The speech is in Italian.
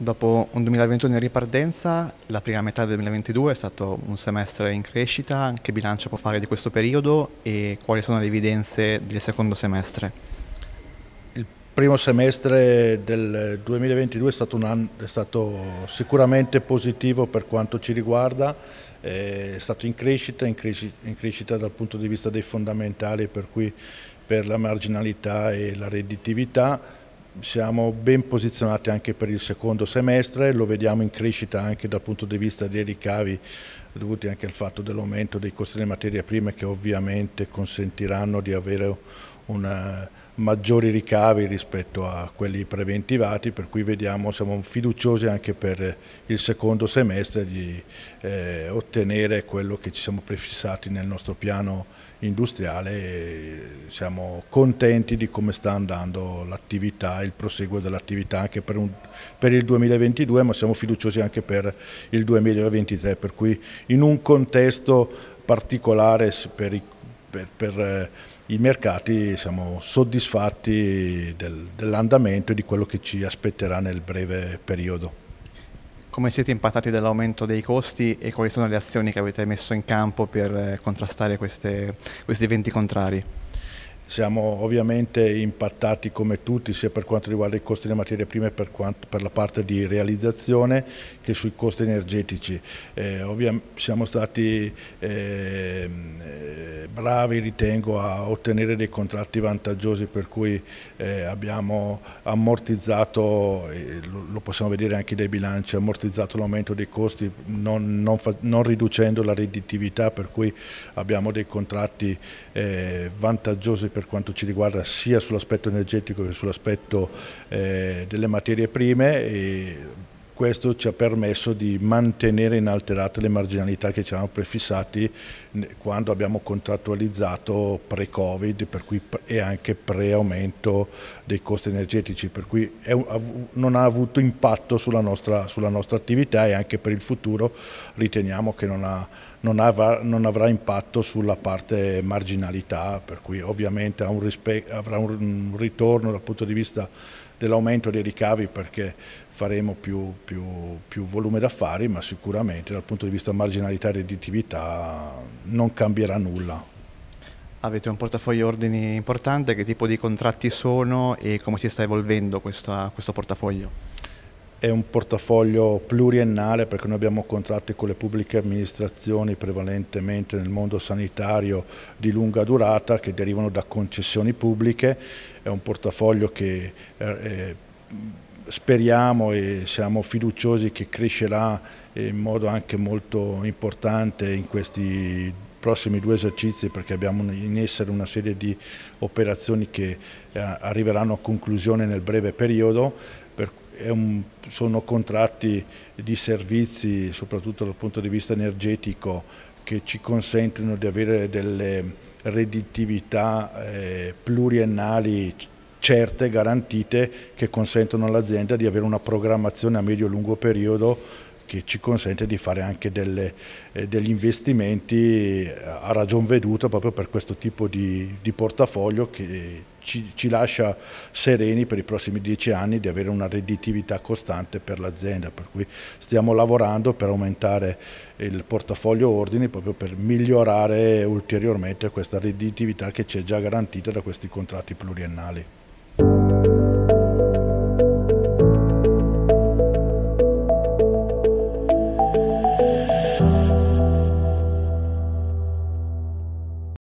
Dopo un 2021 in ripartenza, la prima metà del 2022 è stato un semestre in crescita, che bilancio può fare di questo periodo e quali sono le evidenze del secondo semestre? Il primo semestre del 2022 è stato, anno, è stato sicuramente positivo per quanto ci riguarda, è stato in crescita, in crescita, in crescita dal punto di vista dei fondamentali per cui per la marginalità e la redditività, siamo ben posizionati anche per il secondo semestre, lo vediamo in crescita anche dal punto di vista dei ricavi dovuti anche al fatto dell'aumento dei costi delle materie prime che ovviamente consentiranno di avere una, eh, maggiori ricavi rispetto a quelli preventivati, per cui vediamo, siamo fiduciosi anche per il secondo semestre di eh, ottenere quello che ci siamo prefissati nel nostro piano industriale e siamo contenti di come sta andando l'attività, il proseguo dell'attività anche per, un, per il 2022, ma siamo fiduciosi anche per il 2023, per cui in un contesto particolare per i, per, per eh, i mercati siamo soddisfatti del, dell'andamento e di quello che ci aspetterà nel breve periodo. Come siete impattati dall'aumento dei costi e quali sono le azioni che avete messo in campo per eh, contrastare queste, questi eventi contrari? Siamo ovviamente impattati come tutti sia per quanto riguarda i costi delle materie prime per, quanto, per la parte di realizzazione che sui costi energetici. Eh, siamo stati ehm, eh, bravi ritengo a ottenere dei contratti vantaggiosi per cui eh, abbiamo ammortizzato, lo possiamo vedere anche dai bilanci, ammortizzato l'aumento dei costi non, non, non, riducendo la redditività per cui abbiamo dei contratti eh, vantaggiosi per quanto ci riguarda sia sull'aspetto energetico che sull'aspetto eh, delle materie prime. E, questo ci ha permesso di mantenere inalterate le marginalità che ci eravamo prefissati quando abbiamo contrattualizzato pre-Covid e anche pre-aumento dei costi energetici, per cui un, non ha avuto impatto sulla nostra, sulla nostra, attività e anche per il futuro riteniamo che non, ha, non, avrà, non avrà, impatto sulla parte marginalità, per cui ovviamente avrà un ritorno dal punto di vista dell'aumento dei ricavi perché faremo più, più, più volume d'affari, ma sicuramente dal punto di vista marginalità e redditività non cambierà nulla. Avete un portafoglio ordini importante, che tipo di contratti sono e come si sta evolvendo questa, questo portafoglio? È un portafoglio pluriennale perché noi abbiamo contratti con le pubbliche amministrazioni prevalentemente nel mondo sanitario di lunga durata che derivano da concessioni pubbliche, è un portafoglio che... Eh, eh speriamo e siamo fiduciosi che crescerà in modo anche molto importante in questi prossimi due esercizi perché abbiamo in essere una serie di operazioni che eh, arriveranno a conclusione nel breve periodo. Un, sono contratti di servizi, soprattutto dal punto di vista energetico, che ci consentono di avere delle redditività eh, pluriennali certe, garantite, che consentono all'azienda di avere una programmazione a medio-lungo e periodo che ci consente di fare anche delle, eh, degli investimenti eh, a ragion veduta proprio per questo tipo di, di portafoglio che ci, ci, lascia sereni per i prossimi dieci anni di avere una redditività costante per l'azienda, per cui stiamo lavorando per aumentare il portafoglio ordini proprio per migliorare ulteriormente questa redditività che ci è già garantita da questi contratti pluriennali.